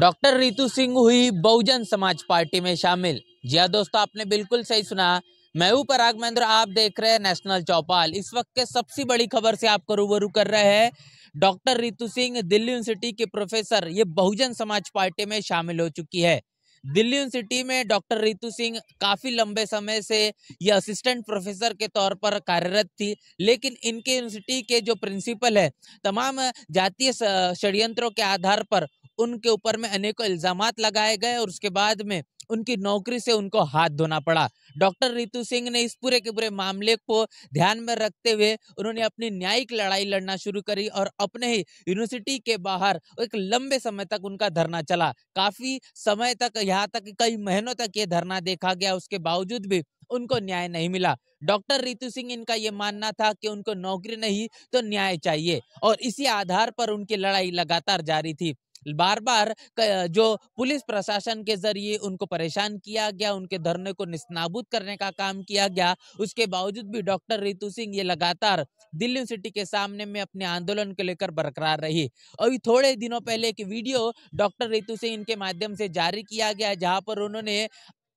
doctor Ritu Singh हुई बहुजन Samaj party में शामिल जी हाँ दोस्तों आपने बिल्कुल सही सुना मैं हूं पराग महेंद्र आप देख रहे हैं नेशनल चौपाल इस वक्त के सबसे बड़ी खबर से आपको रूबरू कर रहे हैं डॉक्टर रितु सिंह दिल्ली यूनिवर्सिटी के प्रोफेसर ये बहुजन समाज पार्टी में शामिल हो चुकी है दिल्ली यूनिवर्सिटी में डॉक्टर रितु सिंह काफ़ी लंबे समय से ये असिस्टेंट प्रोफेसर के तौर पर कार्यरत थी लेकिन इनके यूनिवर्सिटी के जो प्रिंसिपल है तमाम जातीय षड्यंत्रों के आधार पर उनके ऊपर में अनेकों इल्जाम लगाए गए और उसके बाद में उनकी नौकरी से उनको हाथ धोना पड़ा डॉक्टर रितु सिंह ने इस पूरे के पूरे मामले को ध्यान में रखते हुए उन्होंने अपनी न्यायिक लड़ाई लड़ना शुरू करी और अपने ही यूनिवर्सिटी के बाहर एक लंबे समय तक उनका धरना चला काफी समय तक यहाँ तक कई महीनों तक ये धरना देखा गया उसके बावजूद भी उनको न्याय नहीं मिला डॉक्टर रितु सिंह इनका ये मानना था कि उनको नौकरी नहीं तो न्याय चाहिए और इसी आधार पर उनकी लड़ाई लगातार जारी थी बार बार जो पुलिस प्रशासन के जरिए उनको परेशान किया गया उनके धरने को निस्नाबूद करने का काम किया गया उसके बावजूद भी डॉक्टर रितु सिंह ये लगातार दिल्ली यूनिवर्सिटी के सामने में अपने आंदोलन को लेकर बरकरार रही अभी थोड़े दिनों पहले एक वीडियो डॉक्टर रितु सिंह इनके माध्यम से जारी किया गया जहाँ पर उन्होंने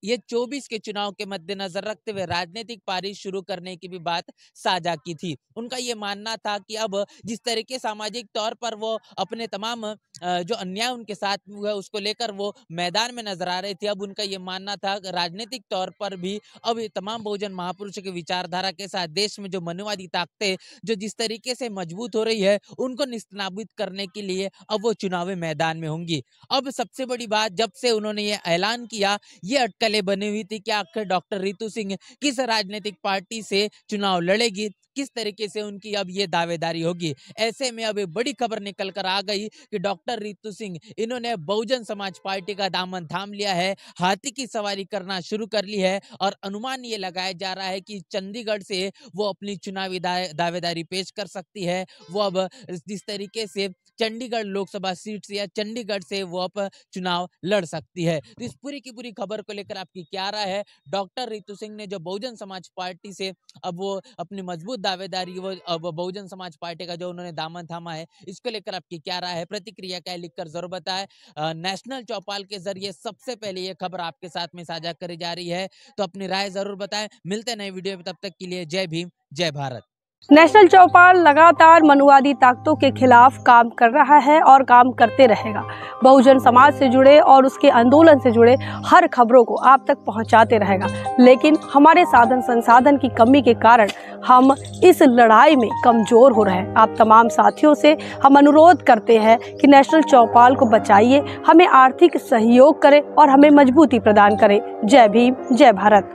ये 24 के चुनाव के मद्देनजर रखते हुए राजनीतिक पारी शुरू करने की भी बात साझा की थी उनका ये मानना था कि अब जिस तरीके सामाजिक तौर पर वो अपने तमाम जो अन्याय उनके साथ हुआ है उसको लेकर वो मैदान में नजर आ रहे थे अब उनका ये मानना था राजनीतिक तौर पर भी अब ये तमाम बहुजन महापुरुष की विचारधारा के साथ देश में जो मनुवादी ताकतें जो जिस तरीके से मजबूत हो रही है उनको निस्तनाबित करने के लिए अब वो चुनावी मैदान में होंगी अब सबसे बड़ी बात जब से उन्होंने ये ऐलान किया ये अटकलें बनी हुई थी कि आखिर डॉक्टर रितु सिंह किस राजनीतिक पार्टी से चुनाव लड़ेगी किस तरीके से उनकी अब ये दावेदारी होगी ऐसे में अब बड़ी खबर निकल कर आ गई कि डॉक्टर रितु सिंह इन्होंने बहुजन समाज पार्टी का दामन थाम लिया है हाथी की सवारी करना शुरू कर ली है और अनुमान ये लगाया जा रहा है कि चंडीगढ़ से वो अपनी चुनावी दावेदारी पेश कर सकती है वो अब जिस तरीके से चंडीगढ़ लोकसभा सीट से या चंडीगढ़ से वो अब चुनाव लड़ सकती है तो इस पूरी की पूरी खबर को लेकर आपकी क्या राय है डॉक्टर रितु सिंह ने जो बहुजन समाज पार्टी से अब वो अपनी मजबूत दावेदारी वो बहुजन समाज पार्टी का जो उन्होंने दामन थामा है इसको लेकर आपकी क्या राय है प्रतिक्रिया क्या लिखकर जरूर बताए नेशनल चौपाल के जरिए सबसे पहले ये खबर आपके साथ में साझा करी जा रही है तो अपनी राय जरूर बताएं मिलते नए वीडियो में तब तक के लिए जय भीम जय भारत नेशनल चौपाल लगातार मनुवादी ताकतों के खिलाफ काम कर रहा है और काम करते रहेगा बहुजन समाज से जुड़े और उसके आंदोलन से जुड़े हर खबरों को आप तक पहुंचाते रहेगा लेकिन हमारे साधन संसाधन की कमी के कारण हम इस लड़ाई में कमज़ोर हो रहे हैं आप तमाम साथियों से हम अनुरोध करते हैं कि नेशनल चौपाल को बचाइए हमें आर्थिक सहयोग करें और हमें मजबूती प्रदान करें जय भीम जय भारत